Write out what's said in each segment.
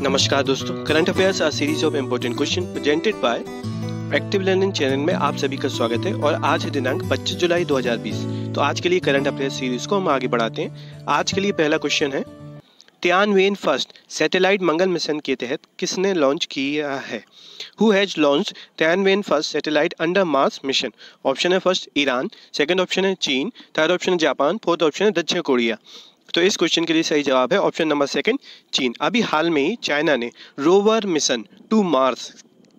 नमस्कार दोस्तों current affairs R series of important question presented by active learning channel में आप सभी का स्वागत है और आज है दिनांक 25 जुलाई 2020 तो आज के लिए करंट अफेयर्स सीरीज को हम आगे बढ़ाते हैं आज के लिए पहला क्वेश्चन है तियानवेन फर्स्ट सैटेलाइट मंगल मिशन के तहत किसने लॉन्च किया है who has launch Tianwen first satellite under Mars mission option है फर्स्ट ईरान सेकंड ऑप्शन है चीन थर्ड ऑप्शन है जापान फोर्थ ऑप्शन है दक्षिण कोरिया तो इस क्वेश्चन के लिए सही जवाब है ऑप्शन नंबर सेकंड चीन अभी हाल में ही चाइना ने रोवर मिशन टू मार्स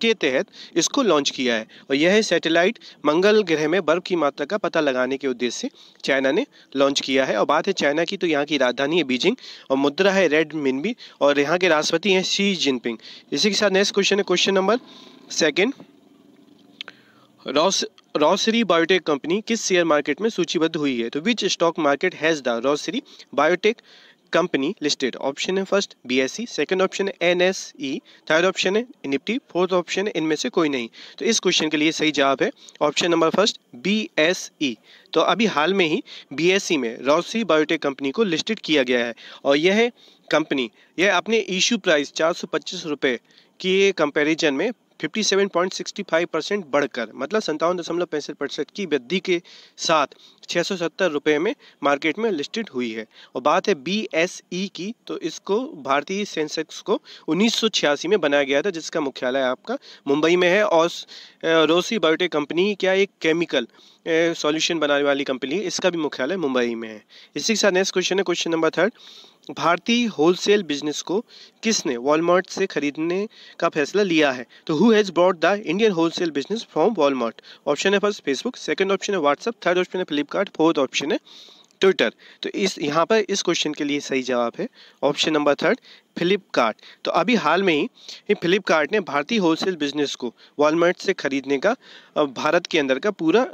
के तहत इसको लॉन्च किया है और यह सैटेलाइट मंगल ग्रह में बर्फ की मात्रा का पता लगाने के उद्देश्य से चाइना ने लॉन्च किया है और बात है चाइना की तो यहाँ की राजधानी है बीजिंग और मुद्रा है रेड मिनबी और यहाँ के राष्ट्रपति हैं शी जिनपिंग इसी के साथ नेक्स्ट क्वेश्चन है question number second Ross Rossari biotech company किस शेयर मार्केट में सूचीबद्ध हुई है तो which stock market has the Rossari biotech company listed option है first B S C second option है N S E third option है निफ्टी फोर्थ ऑप्शन है इनमें से कोई नहीं तो इस क्वेश्चन के लिए सही जवाब है option number first B S E तो अभी हाल में ही बी एस सी में रॉसी बायोटेक कंपनी को लिस्टेड किया गया है और यह कंपनी यह अपने इश्यू प्राइस चार सौ पच्चीस रुपये के कंपेरिजन में 57.65 परसेंट बढ़कर मतलब संतावन दशमलव पैंसठ परसेंट की वृद्धि के साथ 670 रुपए में मार्केट में लिस्टेड हुई है और बात है बी e की तो इसको भारतीय सेंसेक्स को उन्नीस में बनाया गया था जिसका मुख्यालय आपका मुंबई में है और रोसी बायोटेक कंपनी क्या एक केमिकल सॉल्यूशन बनाने वाली कंपनी इसका भी मुख्यालय मुंबई में है इसी के साथ नेक्स्ट क्वेश्चन है क्वेश्चन नंबर थर्ड भारतीय होलसेल बिजनेस को किसने वॉलमार्ट से खरीदने का फैसला लिया है तो who has brought the Indian wholesale business from Walmart option है फर्स्ट फेसबुक सेकंड ऑप्शन है व्हाट्सअप थर्ड ऑप्शन है फ्लिपकार्ट थर्ड फोर्थ ऑप्शन है ट्विटर तो इस यहाँ पर इस क्वेश्चन के लिए सही जवाब है ऑप्शन नंबर थर्ड फ्लिपकार्ट तो अभी हाल में ही फ्लिपकार्ट ने भारतीय होलसेल बिजनेस को वॉलमार्ट से खरीदने का भारत के अंदर का पूरा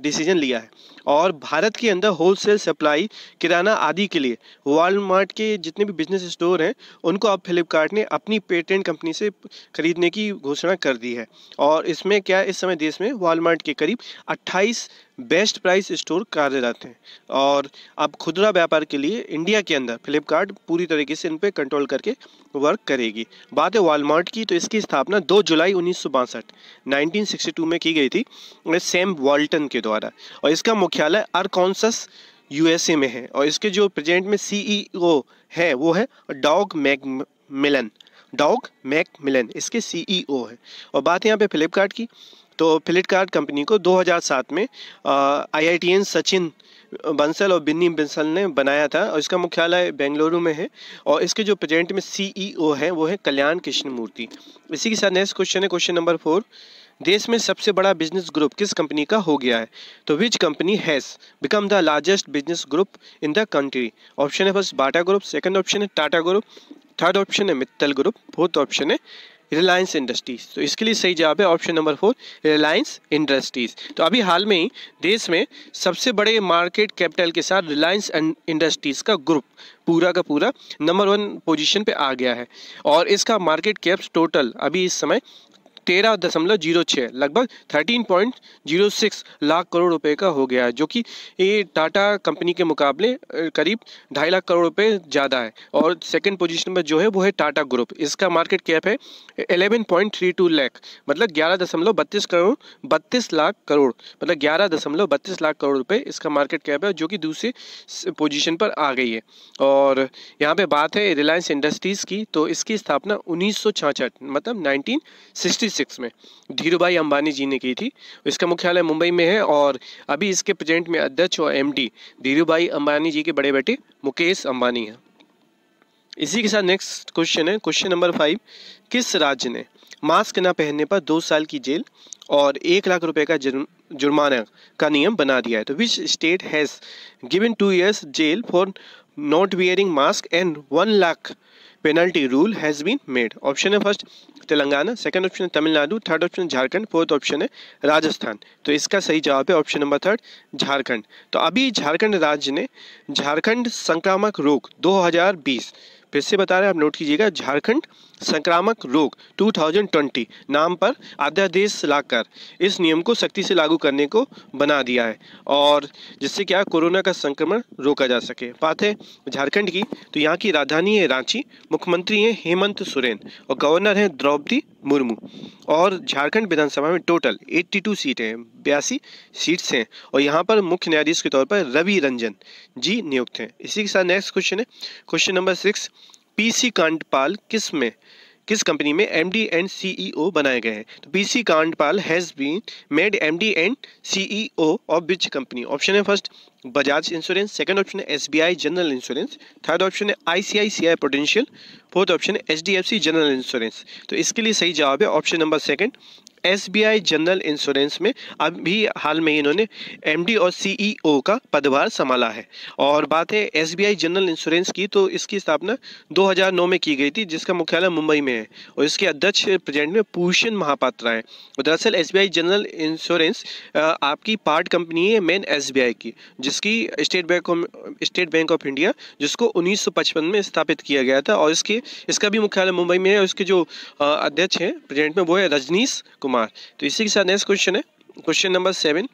डिसीजन लिया है और भारत के अंदर होलसेल सप्लाई किराना आदि के लिए वॉलमार्ट के जितने भी बिजनेस स्टोर हैं उनको अब फ्लिपकार्ट ने अपनी पेटेंट कंपनी से खरीदने की घोषणा कर दी है और इसमें क्या इस समय देश में वॉलमार्ट के करीब अट्ठाईस बेस्ट प्राइस स्टोर कहा हैं और अब खुदरा व्यापार के लिए इंडिया के अंदर फ्लिपकार्ट पूरी तरीके से इन पर कंट्रोल करके वर्क करेगी बात है वॉलमार्ट की तो इसकी स्थापना 2 जुलाई उन्नीस 1962 में की गई थी सेम वॉल्टन के द्वारा और इसका मुख्यालय अरकॉन्सस यूएसए में है और इसके जो प्रेजेंट में सीईओ e है वो है Doug McMillon Doug McMillon इसके सीईओ e है और बात यहाँ पे फ्लिपकार्ट की तो फ्लिपकार्ट कंपनी को 2007 में आई सचिन बंसल और बिन्नी बंसल ने बनाया था और इसका मुख्यालय बेंगलुरु में है और इसके जो प्रेजेंट में सीईओ e है वो है कल्याण कृष्ण मूर्ति इसी के साथ नेक्स्ट क्वेश्चन है क्वेश्चन नंबर फोर देश में सबसे बड़ा बिजनेस ग्रुप किस कंपनी का हो गया है तो which company has become the largest business group in the country option है first Bata group second option है टाटा ग्रुप थर्ड ऑप्शन है मित्तल ग्रुप फोर्थ ऑप्शन है रिलायंस इंडस्ट्रीज तो इसके लिए सही जवाब है option number four Reliance Industries तो अभी हाल में ही देश में सबसे बड़े मार्केट कैपिटल के साथ रिलायंस इंडस्ट्रीज का ग्रुप पूरा का पूरा नंबर वन पोजीशन पे आ गया है और इसका मार्केट कैप टोटल अभी इस समय तेरह दशमलव जीरो छः लगभग thirteen point zero six lakh crore रुपए का हो गया है जो कि ये टाटा कंपनी के मुकाबले करीब ढाई लाख करोड़ रुपए ज़्यादा है और सेकंड पोजीशन पर जो है वो है टाटा ग्रुप इसका मार्केट कैप है eleven point three two lakh मतलब ग्यारह दशमलव बत्तीस करोड़ बत्तीस लाख करोड़ मतलब ग्यारह दशमलव बत्तीस लाख करोड़ रुपये इसका मार्केट कैप है जो कि दूसरी पोजिशन पर आ गई है और यहाँ पर बात है रिलायंस इंडस्ट्रीज़ की तो इसकी स्थापना उन्नीस मतलब नाइनटीन 1986 में धीरू भाई अम्बानी जी ने की थी इसका मुख्यालय मुंबई में है और अभी इसके प्रेजेंट में अध्यक्ष और एमडी धीरू अंबानी जी के बड़े बेटे मुकेश अंबानी हैं इसी के साथ नेक्स्ट क्वेश्चन है क्वेश्चन नंबर फाइव किस राज्य ने मास्क न पहनने पर दो साल की जेल और एक लाख रुपए का जुर्माना का नियम बना दिया है तो which state has given two years jail for not wearing mask and 1 lakh penalty rule has been made option है first तेलंगाना सेकंड ऑप्शन है Tamil Nadu third option Jharkhand fourth option है राजस्थान तो इसका सही जवाब है ऑप्शन नंबर थर्ड झारखंड तो अभी झारखंड राज्य ने झारखंड संक्रामक रोग 2020 फिर से बता रहे हैं आप नोट कीजिएगा झारखंड संक्रामक रोग 2020 नाम पर अध्यादेश लाकर इस नियम को सख्ती से लागू करने को बना दिया है और जिससे क्या कोरोना का संक्रमण रोका जा सके बात है झारखंड की तो यहाँ की राजधानी है रांची मुख्यमंत्री हैं हेमंत सोरेन और गवर्नर हैं द्रौपदी मुर्मू और झारखंड विधानसभा में टोटल 82 सीटें हैं बयासी सीट्स हैं और यहाँ पर मुख्य न्यायाधीश के तौर पर रवि रंजन जी नियुक्त हैं इसी के साथ नेक्स्ट क्वेश्चन है question number six PC Kandpal किस में किस कंपनी में एमडी एंड सीईओ बनाए गए हैं तो PC Kandpal has been made MD and CEO of which company option है first Bajaj insurance second option है SBI general insurance third option है आईसीआईसीआई पोटेंशियल फोर्थ ऑप्शन है एचडीएफसी जनरल इंश्योरेंस तो इसके लिए सही जवाब है option number second SBI general insurance में अभी हाल में इन्होंने एमडी और सीईओ का पदभार संभाला है और बात है एसबीआई जनरल इंश्योरेंस की तो इसकी स्थापना 2009 में की गई थी जिसका मुख्यालय मुंबई में है और इसके अध्यक्ष प्रेजेंट में भूषण महापात्रा है दरअसल एस जनरल इंश्योरेंस आपकी पार्ट कंपनी है मेन एस की जिसकी state bank state bank of India जिसको पचपन में स्थापित किया गया था और इसके इसका भी मुख्यालय मुंबई में है और इसके जो अध्यक्ष हैं प्रेजेंट में वो है रजनीश कुमार मार्क तो इसी के साथ नेक्स्ट क्वेश्चन है question number seven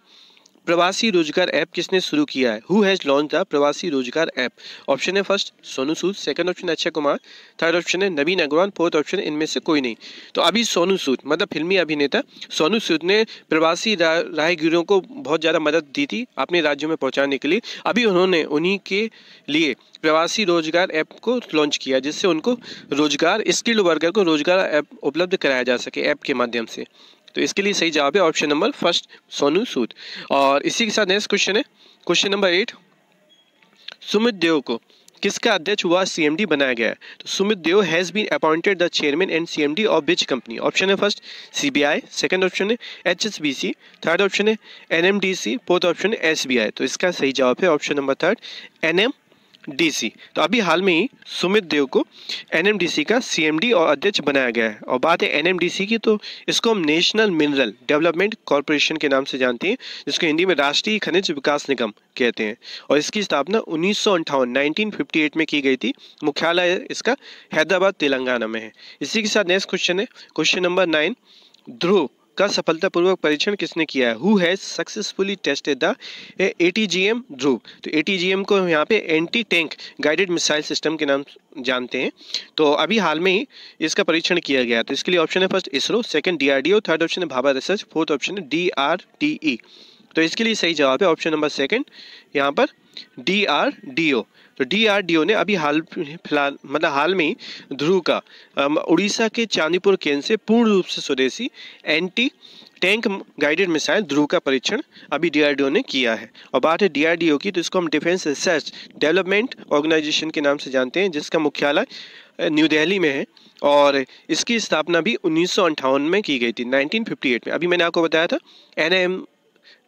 Pravasi Rojgar app किसने शुरू किया है who has launch the Pravasi Rojgar app option है first Sonu Sood second option Akshay Kumar third option है नवीन अग्रवाल फोर्थ ऑप्शन इनमें से कोई नहीं तो अभी सोनू सूद मतलब फिल्मी अभिनेता सोनू सूद ने प्रवासी राहगीरों को बहुत ज़्यादा मदद दी थी अपने राज्यों में पहुँचाने के लिए अभी उन्होंने उन्हीं के लिए प्रवासी रोजगार ऐप को लॉन्च किया जिससे उनको रोजगार स्किल्ड वर्कर को रोजगार ऐप उपलब्ध कराया जा सके ऐप के माध्यम से तो इसके लिए सही जवाब है option number first Sonu Sood और इसी के साथ नेक्स्ट क्वेश्चन है question number eight Sumit Dev को किसका अध्यक्ष हुआ सीएमडी बनाया गया है तो Sumit Dev has been appointed the chairman and CMD of which company option है फर्स्ट सीबीआई सेकंड ऑप्शन है एचएसबीसी थर्ड ऑप्शन है एनएमडीसी फोर्थ ऑप्शन है एसबीआई तो इसका सही जवाब है option number third NMDC तो अभी हाल में ही सुमित देव को एनएमडीसी का सीएमडी और अध्यक्ष बनाया गया है और बात है एनएमडीसी की तो इसको हम नेशनल मिनरल डेवलपमेंट कॉरपोरेशन के नाम से जानते हैं जिसको हिंदी में राष्ट्रीय खनिज विकास निगम कहते हैं और इसकी स्थापना उन्नीस सौ में की गई थी मुख्यालय इसका हैदराबाद तेलंगाना में है इसी के साथ नेक्स्ट क्वेश्चन है क्वेश्चन नंबर नाइन ध्रुव का सफलतापूर्वक परीक्षण किसने किया है who has successfully tested the A T G M Dhruv तो ए टी जी एम को यहाँ पे anti tank guided missile system के नाम जानते हैं तो अभी हाल में ही इसका परीक्षण किया गया तो इसके लिए ऑप्शन है first ISRO second DRDO third option है भाभा रिसर्च फोर्थ ऑप्शन है डी आर टी ई तो इसके लिए सही जवाब है ऑप्शन नंबर सेकंड यहाँ पर डी आर डी ओ तो डी आर डी ओ ने अभी हाल फिलहाल मतलब हाल में ही ध्रुव का उड़ीसा के चांदीपुर केंद्र से पूर्ण रूप से स्वदेशी anti tank guided missile Dhruv का परीक्षण अभी डीआरडीओ ने किया है और बात है डीआरडीओ की तो इसको हम डिफेंस रिसर्च डेवलपमेंट ऑर्गेनाइजेशन के नाम से जानते हैं जिसका मुख्यालय न्यू दिल्ली में है और इसकी स्थापना भी उन्नीस में की गई थी 1958 में अभी मैंने आपको बताया था एन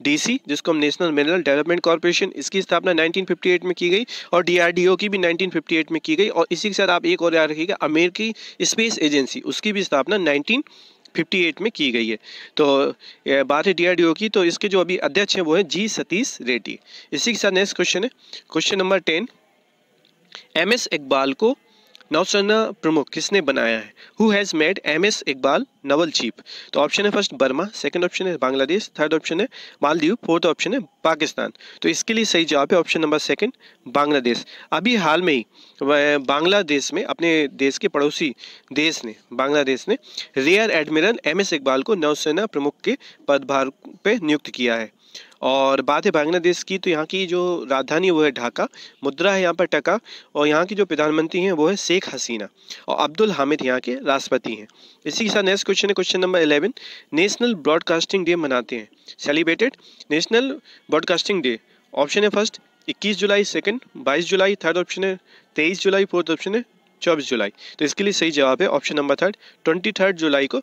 डीसी जिसको हम नेशनल मिनरल डेवलपमेंट कॉर्पोरेशन इसकी स्थापना 1958 में की गई और डीआरडीओ की भी 1958 में की गई और इसी के साथ आप एक और याद रखिएगा अमेरिकी स्पेस एजेंसी उसकी भी स्थापना 19 58 में की गई है तो बात है डी की तो इसके जो अभी अध्यक्ष हैं वो है जी सतीश रेड्डी इसी के साथ नेक्स्ट क्वेश्चन है question number ten M S Iqbal को नौसेना प्रमुख किसने बनाया है who has made M S Iqbal naval chief तो ऑप्शन है फर्स्ट बर्मा सेकंड ऑप्शन है बांग्लादेश थर्ड ऑप्शन है मालदीव फोर्थ ऑप्शन है पाकिस्तान तो इसके लिए सही जवाब है ऑप्शन नंबर सेकंड बांग्लादेश अभी हाल में ही बांग्लादेश में अपने देश के पड़ोसी देश ने बांग्लादेश ने rear admiral M S Iqbal को नौसेना प्रमुख के पदभार पर नियुक्त किया है और बात है बांग्लादेश की तो यहाँ की जो राजधानी वो है ढाका मुद्रा है यहाँ पर टका और यहाँ की जो प्रधानमंत्री हैं वो है शेख हसीना और अब्दुल हामिद यहाँ के राष्ट्रपति हैं इसी के साथ नेक्स्ट क्वेश्चन है question number eleven national broadcasting day मनाते हैं celebrated national broadcasting day option है फर्स्ट इक्कीस जुलाई सेकेंड बाईस जुलाई थर्ड ऑप्शन है तेईस जुलाई फोर्थ ऑप्शन है चौबीस जुलाई तो इसके लिए सही जवाब है option number third twenty third जुलाई को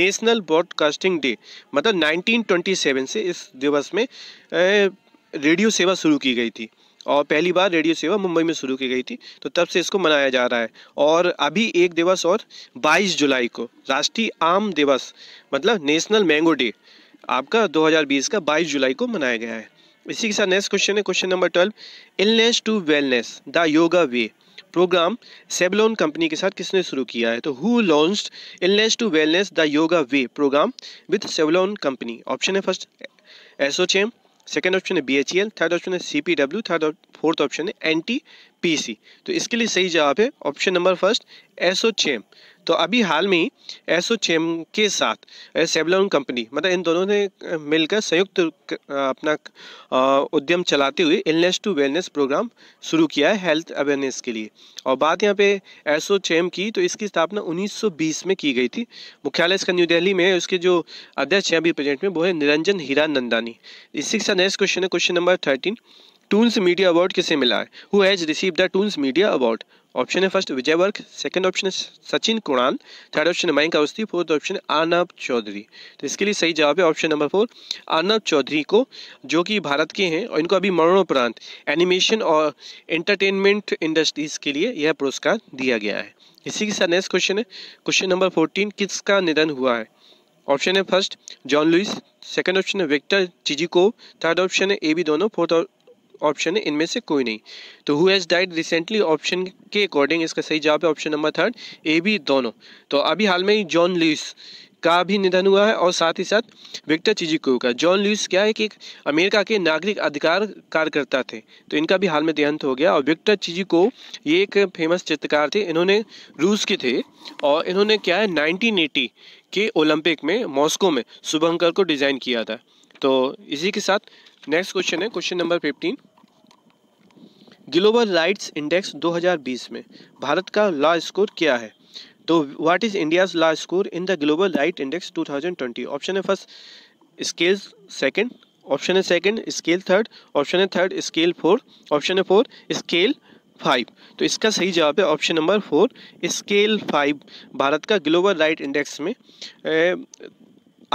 नेशनल ब्रॉडकास्टिंग डे मतलब 1927 से इस दिवस में रेडियो सेवा शुरू की गई थी और पहली बार रेडियो सेवा मुंबई में शुरू की गई थी तो तब से इसको मनाया जा रहा है और अभी एक दिवस और 22 जुलाई को राष्ट्रीय आम दिवस मतलब नेशनल मैंगो डे आपका 2020 का 22 जुलाई को मनाया गया है इसी के साथ नेक्स्ट क्वेश्चन है question number twelve illness to wellness the yoga way program Savlon company के साथ किसने शुरू किया है तो who launch illness to wellness the yoga way program with Savlon company option है फर्स्ट एसोचेम सेकेंड ऑप्शन है बी थर्ड ऑप्शन है सी थर्ड फोर्थ ऑप्शन है एन टी पीसी तो इसके लिए सही जवाब है ऑप्शन नंबर फर्स्ट एसोचेम तो अभी हाल में ही एसोचेम के साथ सेबलॉन कंपनी मतलब इन दोनों ने मिलकर संयुक्त अपना उद्यम चलाते हुए इलनेस टू वेलनेस प्रोग्राम शुरू किया है हेल्थ अवेयरनेस के लिए और बात यहाँ पे एसोचेम की तो इसकी स्थापना 1920 में की गई थी मुख्यालय इसका न्यू दिल्ली में उसके जो अध्यक्ष हैं अभी प्रेजेंट में वो है निरंजन हीरा नंदानी इससे नेक्स्ट क्वेश्चन है question number thirteen toons media award किसे मिला है who has receive the toons media award option है फर्स्ट विजय वर्क सेकंड ऑप्शन है सचिन कुणाल थर्ड ऑप्शन है मयंक अवस्थी फोर्थ ऑप्शन है अर्नब चौधरी तो इसके लिए सही जवाब है option number four Arnab Chaudhary को जो कि भारत के हैं और इनको अभी मरणोपरांत एनिमेशन और एंटरटेनमेंट इंडस्ट्रीज़ के लिए यह पुरस्कार दिया गया है इसी के साथ नेक्स्ट क्वेश्चन है क्वेश्चन नंबर फोर्टीन किसका निधन हुआ है ऑप्शन है first John Lewis second option है विक्टर चिजिको थर्ड ऑप्शन है ए बी दोनों फोर्थ ऑप्शन है इनमें से कोई नहीं तो who has died recently option के अकॉर्डिंग इसका सही जवाब है option number third A B दोनों तो अभी हाल में ही जॉन लुइस का भी निधन हुआ है और साथ ही साथ विक्टर चिजिको का जॉन लुइस क्या है कि अमेरिका के नागरिक अधिकार कार्यकर्ता थे तो इनका भी हाल में देहांत हो गया और विक्टर चिजिको ये एक फेमस चित्रकार थे इन्होंने रूस के थे और इन्होंने क्या है 1980 के ओलंपिक में मॉस्को में शुभंकर को डिज़ाइन किया था तो इसी के साथ नेक्स्ट क्वेश्चन है question number fifteen global rights index 2020 में भारत का लॉ स्कोर क्या है तो what is India's law score in the global right index 2020 option है फर्स्ट स्केल सेकंड ऑप्शन है सेकंड स्केल थर्ड ऑप्शन है थर्ड स्केल फोर ऑप्शन है four scale five तो इसका सही जवाब है option number four scale five Bharat का ग्लोबल राइट इंडेक्स में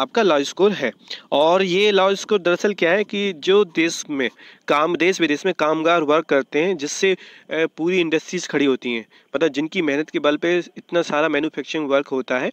आपका लॉ स्कोर है और ये लॉ स्कोर दरअसल क्या है कि जो देश में काम देश विदेश में कामगार वर्क करते हैं जिससे पूरी इंडस्ट्रीज़ खड़ी होती हैं मतलब जिनकी मेहनत के बल पे इतना सारा मैन्युफैक्चरिंग वर्क होता है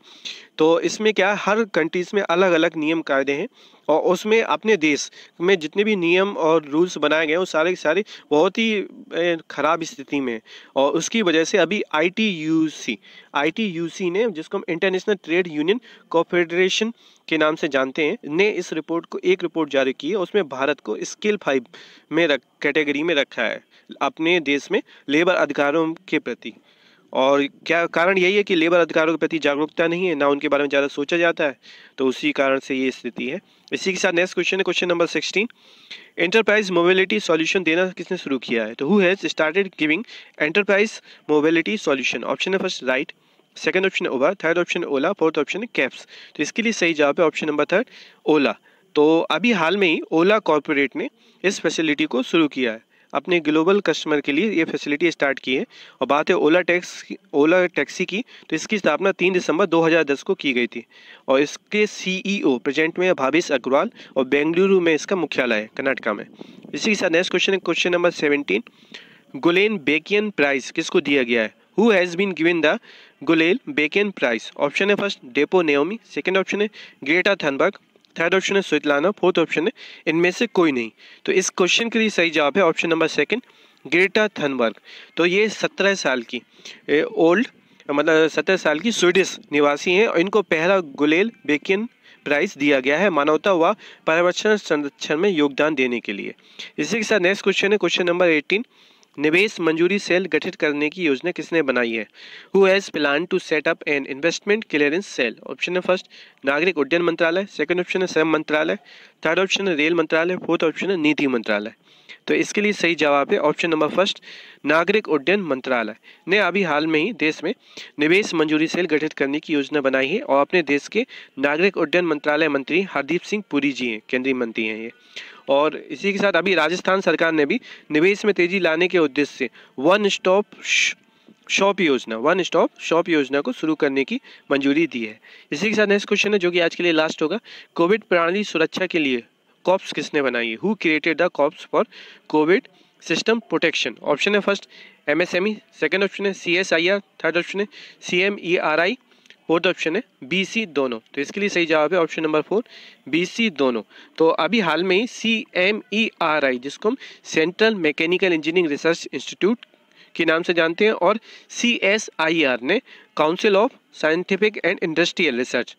तो इसमें क्या हर कंट्रीज़ में अलग अलग नियम कायदे हैं और उसमें अपने देश में जितने भी नियम और रूल्स बनाए गए हैं वो सारे के सारे बहुत ही ख़राब स्थिति में और उसकी वजह से अभी I T U C I T U C ने जिसको हम इंटरनेशनल ट्रेड यूनियन कॉफेडरेशन के नाम से जानते हैं ने इस रिपोर्ट को एक रिपोर्ट जारी की है उसमें भारत को स्किल फाइव में रख कैटेगरी में रखा है अपने देश में लेबर अधिकारों के प्रति और क्या कारण यही है कि लेबर अधिकारों के प्रति जागरूकता नहीं है ना उनके बारे में ज़्यादा सोचा जाता है तो उसी कारण से ये स्थिति है इसी के साथ नेक्स्ट क्वेश्चन है question number sixteen enterprise mobility solution देना किसने शुरू किया है तो who has started giving enterprise mobility solution option है first right second option Uber third option Ola fourth option caps तो इसके लिए सही जवाब है ऑप्शन नंबर थर्ड ओला तो अभी हाल में ही ओला कॉरपोरेट ने इस फैसिलिटी को शुरू किया है अपने ग्लोबल कस्टमर के लिए ये फैसिलिटी स्टार्ट की है और बात है ओला टैक्स ओला टैक्सी की तो इसकी स्थापना 3 दिसंबर 2010 को की गई थी और इसके सीईओ प्रेजेंट e में भावेश अग्रवाल और बेंगलुरु में इसका मुख्यालय है कर्नाटका में इसी के साथ नेक्स्ट क्वेश्चन है question number seventeen Gulbenkian prize किसको दिया गया है who has been given the Gulbenkian prize option है फर्स्ट डेपो नेओमी सेकेंड ऑप्शन है ग्रेटा थनबर्ग थर्ड ऑप्शन है स्वितलाना फोर्थ ऑप्शन है इनमें से कोई नहीं तो इस क्वेश्चन के लिए सही जवाब है option number second Greta Thunberg तो ये सत्रह साल की ओल्ड मतलब सत्रह साल की स्वीडिश निवासी हैं और इनको पहला गुलेल बेकिन प्राइस दिया गया है मानवता हुआ पर्यावरण संरक्षण में योगदान देने के लिए इसी के साथ नेक्स्ट क्वेश्चन है क्वेश्चन नंबर एटीन निवेश मंजूरी सेल गठित करने की योजना किसने बनाई है who has plan to set up an investment clearance cell option है फर्स्ट नागरिक उड्डयन मंत्रालय सेकंड ऑप्शन है श्रम मंत्रालय थर्ड ऑप्शन है रेल मंत्रालय फोर्थ ऑप्शन है नीति मंत्रालय तो इसके लिए सही जवाब है ऑप्शन नंबर फर्स्ट नागरिक उड्डयन मंत्रालय ने अभी हाल में ही देश में निवेश मंजूरी सेल गठित करने की योजना बनाई है और अपने देश के नागरिक उड्डयन मंत्रालय मंत्री हरदीप सिंह पुरी जी हैं केंद्रीय मंत्री हैं ये और इसी के साथ अभी राजस्थान सरकार ने भी निवेश में तेजी लाने के उद्देश्य से वन स्टॉप शॉप योजना वन स्टॉप शॉप योजना को शुरू करने की मंजूरी दी है इसी के साथ नेक्स्ट क्वेश्चन है जो कि आज के लिए लास्ट होगा कोविड प्रणाली सुरक्षा के लिए कॉप्स किसने बनाई है who created the COPS for COVID system protection option है फर्स्ट एमएसएमई सेकंड ऑप्शन है सीएसआईआर थर्ड ऑप्शन है सीएमईआरआई फोर्थ ऑप्शन है बी सी दोनों तो इसके लिए सही जवाब है option number four B C दोनों तो अभी हाल में ही C M E R I जिसको हम central mechanical engineering research institute के नाम से जानते हैं और सी एस आई आर ने council of scientific and industrial research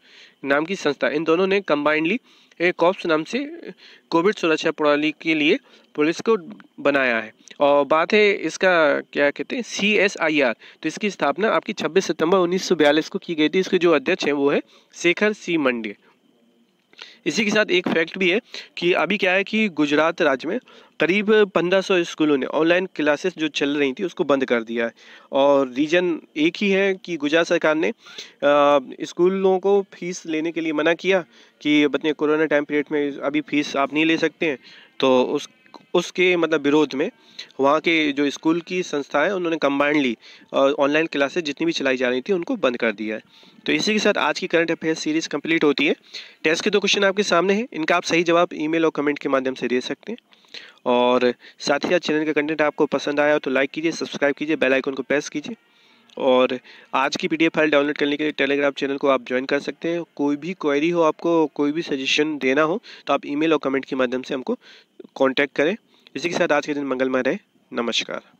नाम की संस्था इन दोनों ने कंबाइंडली कॉप्स नाम से कोविड सुरक्षा प्रणाली के लिए पुलिस को बनाया है और बात है इसका क्या कहते हैं सी एस आई आर तो इसकी स्थापना आपकी 26 सितंबर 1942 को की गई थी इसके जो अध्यक्ष हैं वो है शेखर सी मंडे इसी के साथ एक फैक्ट भी है कि अभी क्या है कि गुजरात राज्य में करीब 1500 स्कूलों ने ऑनलाइन क्लासेस जो चल रही थी उसको बंद कर दिया है और रीज़न एक ही है कि गुजरात सरकार ने स्कूलों को फीस लेने के लिए मना किया कि अपने कोरोना टाइम पीरियड में अभी फीस आप नहीं ले सकते हैं तो उस उसके मतलब विरोध में वहाँ के जो स्कूल की संस्था है उन्होंने और ऑनलाइन क्लासेस जितनी भी चलाई जा रही थी उनको बंद कर दिया है तो इसी के साथ आज की करंट अफेयर्स सीरीज कंप्लीट होती है टेस्ट के दो क्वेश्चन आपके सामने हैं इनका आप सही जवाब ईमेल और कमेंट के माध्यम से दे सकते हैं और साथ ही साथ चैनल का कंटेंट आपको पसंद आया हो तो लाइक कीजिए सब्सक्राइब कीजिए बेल आइकन को प्रेस कीजिए और आज की पीडीएफ फाइल डाउनलोड करने के लिए टेलीग्राम चैनल को आप ज्वाइन कर सकते हैं कोई भी क्वेरी हो आपको कोई भी सजेशन देना हो तो आप ईमेल और कमेंट के माध्यम से हमको कॉन्टैक्ट करें इसी के साथ आज के दिन मंगलमय रहे नमस्कार